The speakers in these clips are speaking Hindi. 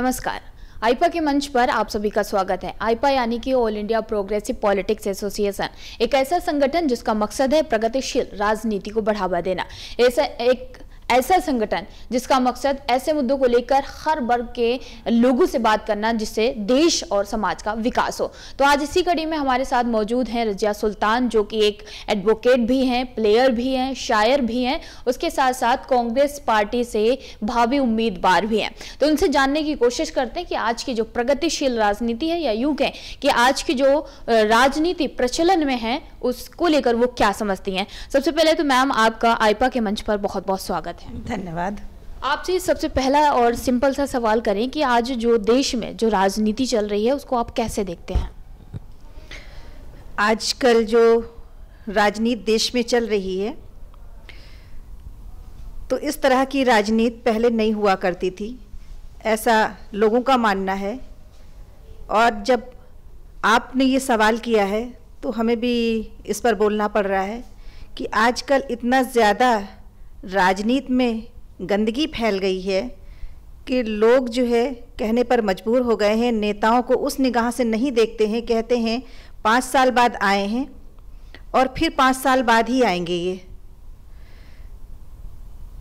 नमस्कार आईपा के मंच पर आप सभी का स्वागत है आईपा यानी कि all India progressive politics association एक ऐसा संगठन जिसका मकसद है प्रगतिशील राजनीति को बढ़ावा देना ऐसा एक ऐसा संगठन जिसका मकसद ऐसे मुद्दों को लेकर हर वर्ग के लोगों से बात करना जिससे देश और समाज का विकास हो तो आज इसी कड़ी में हमारे साथ मौजूद हैं रजिया सुल्तान जो कि एक एडवोकेट भी हैं प्लेयर भी हैं शायर भी हैं उसके साथ साथ कांग्रेस पार्टी से भावी उम्मीदवार भी हैं तो उनसे जानने की कोशिश करते हैं कि आज की जो प्रगतिशील राजनीति है या यूं कहें कि आज की जो राजनीति प्रचलन में है उसको लेकर वो क्या समझती हैं सबसे पहले तो मैम आपका आईपा के मंच पर बहुत बहुत स्वागत बात है धन्यवाद आपसे सबसे पहला और सिंपल सा सवाल करें कि आज जो देश में जो राजनीति चल रही है उसको आप कैसे देखते हैं आजकल जो राजनीति देश में चल रही है तो इस तरह की राजनीति पहले नहीं हुआ करती थी ऐसा लोगों का मानना है और जब आपने ये सवाल किया है तो हमें भी इस पर बोलना पड़ रहा है कि आजकल इतना ज़्यादा राजनीति में गंदगी फैल गई है कि लोग जो है कहने पर मजबूर हो गए हैं नेताओं को उस निगाह से नहीं देखते हैं कहते हैं पाँच साल बाद आए हैं और फिर पाँच साल बाद ही आएंगे ये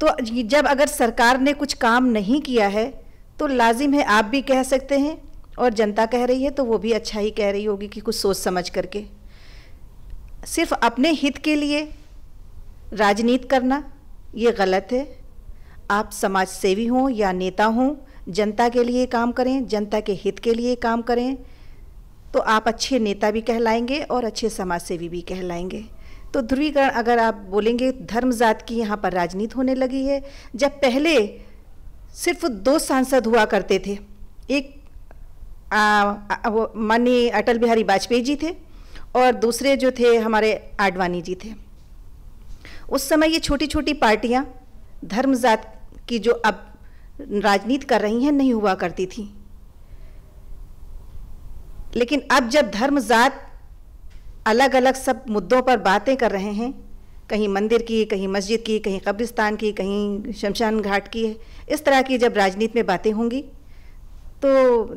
तो जब अगर सरकार ने कुछ काम नहीं किया है तो लाजिम है आप भी कह सकते हैं और जनता कह रही है तो वो भी अच्छा ही कह रही होगी कि कुछ सोच समझ करके सिर्फ अपने हित के लिए राजनीति करना ये गलत है आप समाज सेवी हों या नेता हों जनता के लिए काम करें जनता के हित के लिए काम करें तो आप अच्छे नेता भी कहलाएंगे और अच्छे समाज सेवी भी कहलाएंगे तो ध्रुवीकरण अगर आप बोलेंगे धर्म जात की यहाँ पर राजनीति होने लगी है जब पहले सिर्फ दो सांसद हुआ करते थे एक माननीय अटल बिहारी वाजपेयी जी थे और दूसरे जो थे हमारे आडवाणी जी थे उस समय ये छोटी छोटी पार्टियाँ धर्म जात की जो अब राजनीति कर रही हैं नहीं हुआ करती थी लेकिन अब जब धर्म जात अलग अलग सब मुद्दों पर बातें कर रहे हैं कहीं मंदिर की कहीं मस्जिद की कहीं कब्रिस्तान की कहीं शमशान घाट की इस तरह की जब राजनीति में बातें होंगी तो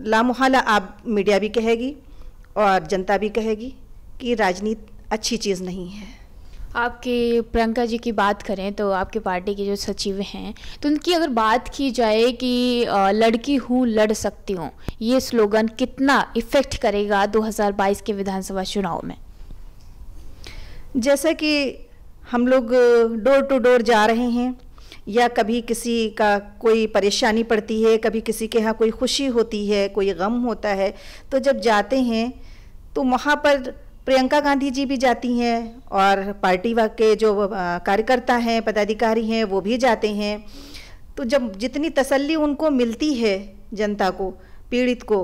लामोहला आप मीडिया भी कहेगी और जनता भी कहेगी कि राजनीति अच्छी चीज़ नहीं है आपके प्रियंका जी की बात करें तो आपके पार्टी के जो सचिव हैं तो उनकी अगर बात की जाए कि लड़की हूँ लड़ सकती हूँ ये स्लोगन कितना इफ़ेक्ट करेगा 2022 के विधानसभा चुनाव में जैसा कि हम लोग डोर टू डोर जा रहे हैं या कभी किसी का कोई परेशानी पड़ती है कभी किसी के यहाँ कोई खुशी होती है कोई गम होता है तो जब जाते हैं तो वहाँ पर प्रियंका गांधी जी भी जाती हैं और पार्टी के जो कार्यकर्ता हैं पदाधिकारी हैं वो भी जाते हैं तो जब जितनी तसल्ली उनको मिलती है जनता को पीड़ित को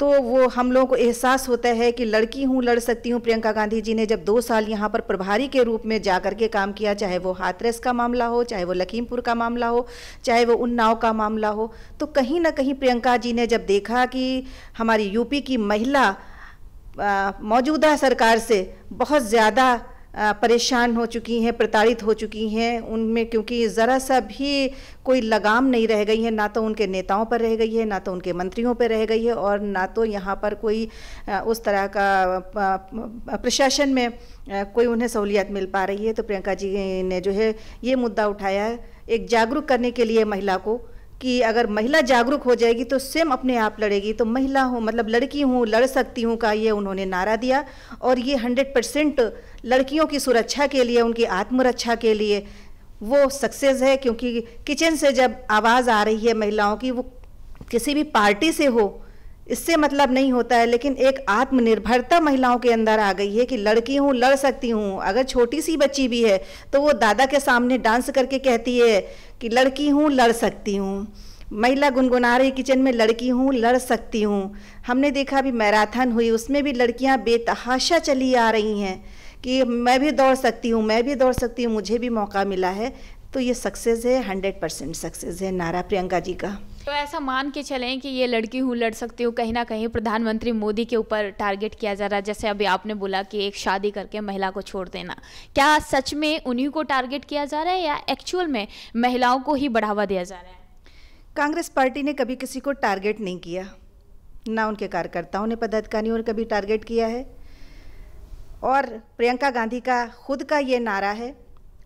तो वो हम लोगों को एहसास होता है कि लड़की हूँ लड़ सकती हूँ प्रियंका गांधी जी ने जब दो साल यहाँ पर प्रभारी के रूप में जा कर के काम किया चाहे वो हाथरस का मामला हो चाहे वो लखीमपुर का मामला हो चाहे वो उन्नाव का मामला हो तो कहीं ना कहीं प्रियंका जी ने जब देखा कि हमारी यूपी की महिला मौजूदा सरकार से बहुत ज़्यादा परेशान हो चुकी हैं प्रताड़ित हो चुकी हैं उनमें क्योंकि ज़रा सा भी कोई लगाम नहीं रह गई है ना तो उनके नेताओं पर रह गई है ना तो उनके मंत्रियों पर रह गई है और ना तो यहाँ पर कोई उस तरह का प्रशासन में कोई उन्हें सहूलियत मिल पा रही है तो प्रियंका जी ने जो है ये मुद्दा उठाया है एक जागरूक करने के लिए महिला को कि अगर महिला जागरूक हो जाएगी तो स्वयं अपने आप लड़ेगी तो महिला हूँ मतलब लड़की हूँ लड़ सकती हूँ का ये उन्होंने नारा दिया और ये हंड्रेड परसेंट लड़कियों की सुरक्षा के लिए उनकी आत्मरक्षा के लिए वो सक्सेस है क्योंकि किचन से जब आवाज़ आ रही है महिलाओं की वो किसी भी पार्टी से हो इससे मतलब नहीं होता है लेकिन एक आत्मनिर्भरता महिलाओं के अंदर आ गई है कि लड़की हूँ लड़ सकती हूँ अगर छोटी सी बच्ची भी है तो वो दादा के सामने डांस करके कहती है कि लड़की हूँ लड़ सकती हूँ महिला गुनगुना रही किचन में लड़की हूँ लड़ सकती हूँ हमने देखा अभी मैराथन हुई उसमें भी लड़कियाँ बेतहाशा चली आ रही हैं कि मैं भी दौड़ सकती हूँ मैं भी दौड़ सकती हूँ मुझे भी मौका मिला है तो ये सक्सेस है हंड्रेड परसेंट सक्सेस है नारा प्रियंका जी का तो ऐसा मान के चलें कि ये लड़की हूँ लड़ सकती हूँ कहीं ना कहीं प्रधानमंत्री मोदी के ऊपर टारगेट किया जा रहा है जैसे अभी आपने बोला कि एक शादी करके महिला को छोड़ देना क्या सच में उन्हीं को टारगेट किया जा रहा है या एक्चुअल में महिलाओं को ही बढ़ावा दिया जा रहा है कांग्रेस पार्टी ने कभी किसी को टारगेट नहीं किया ना उनके कार्यकर्ताओं ने पदाधिकारियों ने कभी टारगेट किया है और प्रियंका गांधी का खुद का ये नारा है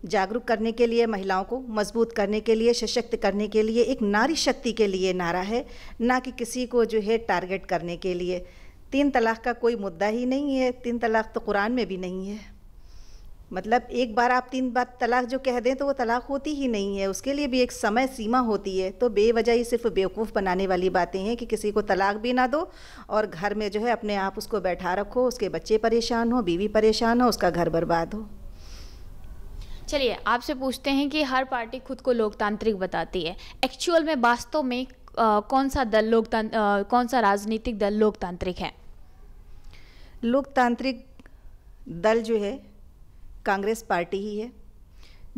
जागरूक करने के लिए महिलाओं को मजबूत करने के लिए सशक्त करने के लिए एक नारी शक्ति के लिए नारा है ना कि किसी को जो है टारगेट करने के लिए तीन तलाक का कोई मुद्दा ही नहीं है तीन तलाक तो कुरान में भी नहीं है मतलब एक बार आप तीन बार तलाक जो कह दें तो वो तलाक होती ही नहीं है उसके लिए भी एक समय सीमा होती है तो बेवजह ही सिर्फ बेवकूफ़ बनाने वाली बातें हैं कि किसी को तलाक भी ना दो और घर में जो है अपने आप उसको बैठा रखो उसके बच्चे परेशान हो बीवी परेशान हो उसका घर बर्बाद हो चलिए आपसे पूछते हैं कि हर पार्टी खुद को लोकतांत्रिक बताती है एक्चुअल में वास्तव में आ, कौन सा दल लोकतांत्र कौन सा राजनीतिक दल लोकतांत्रिक है लोकतांत्रिक दल जो है कांग्रेस पार्टी ही है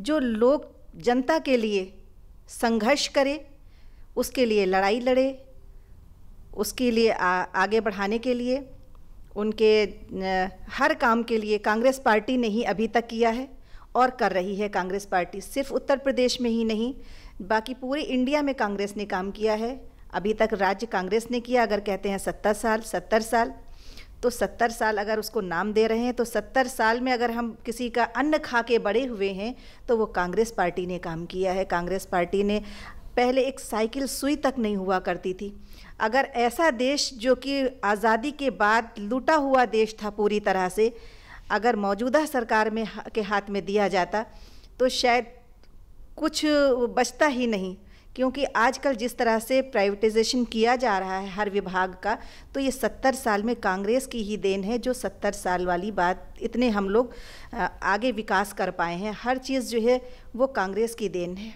जो लोक जनता के लिए संघर्ष करे उसके लिए लड़ाई लड़े उसके लिए आ, आगे बढ़ाने के लिए उनके हर काम के लिए कांग्रेस पार्टी ने ही अभी तक किया है और कर रही है कांग्रेस पार्टी सिर्फ उत्तर प्रदेश में ही नहीं बाकी पूरे इंडिया में कांग्रेस ने काम किया है अभी तक राज्य कांग्रेस ने किया अगर कहते हैं सत्तर साल सत्तर साल तो सत्तर साल अगर उसको नाम दे रहे हैं तो सत्तर साल में अगर हम किसी का अन्न खा के बड़े हुए हैं तो वो कांग्रेस पार्टी ने काम किया है कांग्रेस पार्टी ने पहले एक साइकिल सुई तक नहीं हुआ करती थी अगर ऐसा देश जो कि आज़ादी के बाद लूटा हुआ देश था पूरी तरह से अगर मौजूदा सरकार में के हाथ में दिया जाता तो शायद कुछ बचता ही नहीं क्योंकि आजकल जिस तरह से प्राइवेटाइजेशन किया जा रहा है हर विभाग का तो ये सत्तर साल में कांग्रेस की ही देन है जो सत्तर साल वाली बात इतने हम लोग आगे विकास कर पाए हैं हर चीज़ जो है वो कांग्रेस की देन है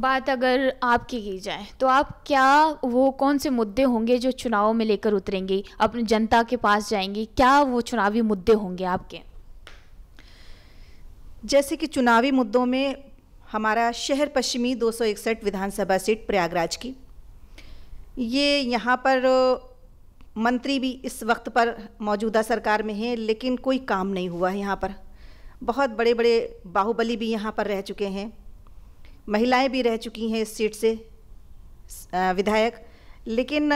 बात अगर आपकी की जाए तो आप क्या वो कौन से मुद्दे होंगे जो चुनाव में लेकर उतरेंगे अपनी जनता के पास जाएंगी क्या वो चुनावी मुद्दे होंगे आपके जैसे कि चुनावी मुद्दों में हमारा शहर पश्चिमी 261 विधानसभा सीट प्रयागराज की ये यहाँ पर मंत्री भी इस वक्त पर मौजूदा सरकार में हैं लेकिन कोई काम नहीं हुआ है यहाँ पर बहुत बड़े बड़े बाहुबली भी यहाँ पर रह चुके हैं महिलाएं भी रह चुकी हैं इस सीट से विधायक लेकिन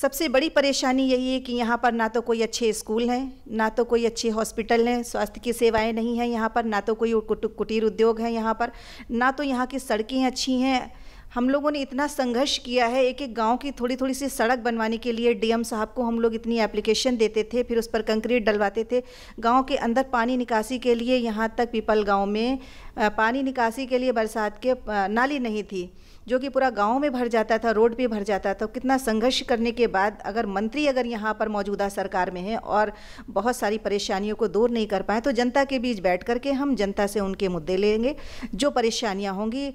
सबसे बड़ी परेशानी यही है कि यहाँ पर ना तो कोई अच्छे स्कूल हैं ना तो कोई अच्छे हॉस्पिटल हैं स्वास्थ्य की सेवाएं नहीं हैं यहाँ पर ना तो कोई कुटीर उद्योग है यहाँ पर ना तो यहाँ की सड़कें अच्छी हैं हम लोगों ने इतना संघर्ष किया है एक एक गांव की थोड़ी थोड़ी सी सड़क बनवाने के लिए डीएम साहब को हम लोग इतनी एप्लीकेशन देते थे फिर उस पर कंक्रीट डलवाते थे गांव के अंदर पानी निकासी के लिए यहाँ तक पीपल गांव में पानी निकासी के लिए बरसात के नाली नहीं थी जो कि पूरा गांव में भर जाता था रोड पे भर जाता था कितना संघर्ष करने के बाद अगर मंत्री अगर यहाँ पर मौजूदा सरकार में है और बहुत सारी परेशानियों को दूर नहीं कर पाए तो जनता के बीच बैठ करके हम जनता से उनके मुद्दे लेंगे जो परेशानियाँ होंगी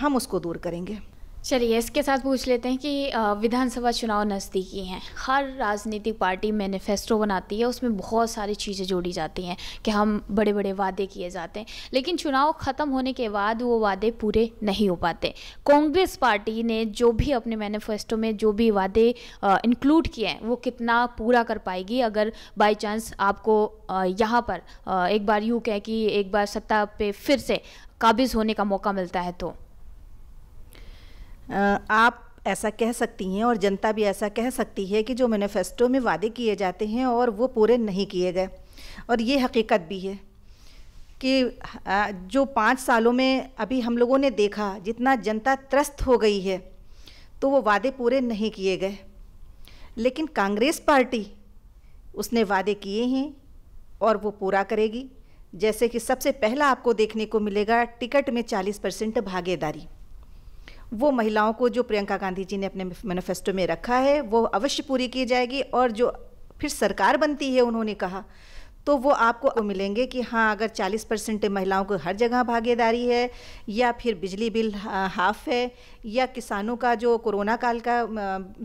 हम उसको दूर करेंगे चलिए इसके साथ पूछ लेते हैं कि विधानसभा चुनाव नज़दीकी हैं हर राजनीतिक पार्टी मैनिफेस्टो बनाती है उसमें बहुत सारी चीज़ें जोड़ी जाती हैं कि हम बड़े बड़े वादे किए जाते हैं लेकिन चुनाव ख़त्म होने के बाद वो वादे पूरे नहीं हो पाते कांग्रेस पार्टी ने जो भी अपने मैनिफेस्टो में जो भी वादे इंक्लूड किए हैं वो कितना पूरा कर पाएगी अगर बाई चांस आपको यहाँ पर एक बार यूँ कह कि एक बार सत्ता पे फिर से काबिज़ होने का मौका मिलता है तो आप ऐसा कह सकती हैं और जनता भी ऐसा कह सकती है कि जो मैनिफेस्टो में वादे किए जाते हैं और वो पूरे नहीं किए गए और ये हकीकत भी है कि जो पाँच सालों में अभी हम लोगों ने देखा जितना जनता त्रस्त हो गई है तो वो वादे पूरे नहीं किए गए लेकिन कांग्रेस पार्टी उसने वादे किए हैं और वो पूरा करेगी जैसे कि सबसे पहला आपको देखने को मिलेगा टिकट में 40 परसेंट भागीदारी वो महिलाओं को जो प्रियंका गांधी जी ने अपने मैनिफेस्टो में रखा है वो अवश्य पूरी की जाएगी और जो फिर सरकार बनती है उन्होंने कहा तो वो आपको मिलेंगे कि हाँ अगर 40 परसेंट महिलाओं को हर जगह भागीदारी है या फिर बिजली बिल हाफ़ है या किसानों का जो कोरोना काल का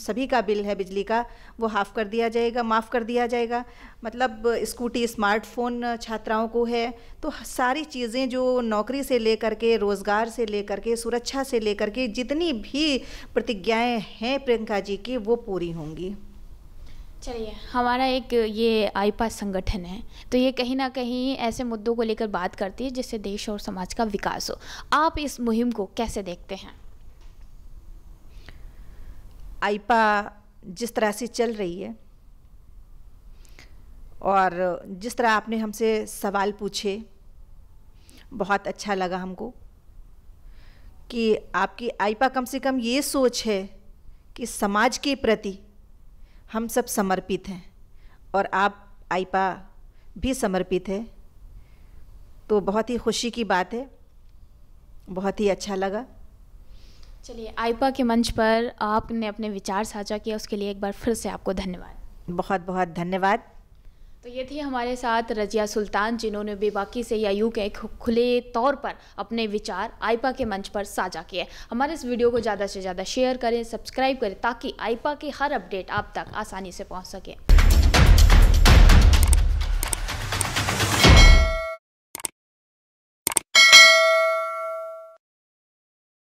सभी का बिल है बिजली का वो हाफ़ कर दिया जाएगा माफ़ कर दिया जाएगा मतलब स्कूटी स्मार्टफोन छात्राओं को है तो सारी चीज़ें जो नौकरी से लेकर के रोज़गार से लेकर के सुरक्षा से लेकर के जितनी भी प्रतिज्ञाएँ हैं प्रियंका जी की वो पूरी होंगी चलिए हमारा एक ये आईपास संगठन है तो ये कहीं ना कहीं ऐसे मुद्दों को लेकर बात करती है जिससे देश और समाज का विकास हो आप इस मुहिम को कैसे देखते हैं आईपा जिस तरह से चल रही है और जिस तरह आपने हमसे सवाल पूछे बहुत अच्छा लगा हमको कि आपकी आईपा कम से कम ये सोच है कि समाज के प्रति हम सब समर्पित हैं और आप आईपा भी समर्पित है तो बहुत ही खुशी की बात है बहुत ही अच्छा लगा चलिए आईपा के मंच पर आपने अपने विचार साझा किया उसके लिए एक बार फिर से आपको धन्यवाद बहुत बहुत धन्यवाद तो ये थी हमारे साथ रजिया सुल्तान जिन्होंने बेबाकी से या यूँ के खुले तौर पर अपने विचार आईपा के मंच पर साझा किए हमारे इस वीडियो को ज़्यादा से ज़्यादा शेयर करें सब्सक्राइब करें ताकि आईपा के हर अपडेट आप तक आसानी से पहुंच सके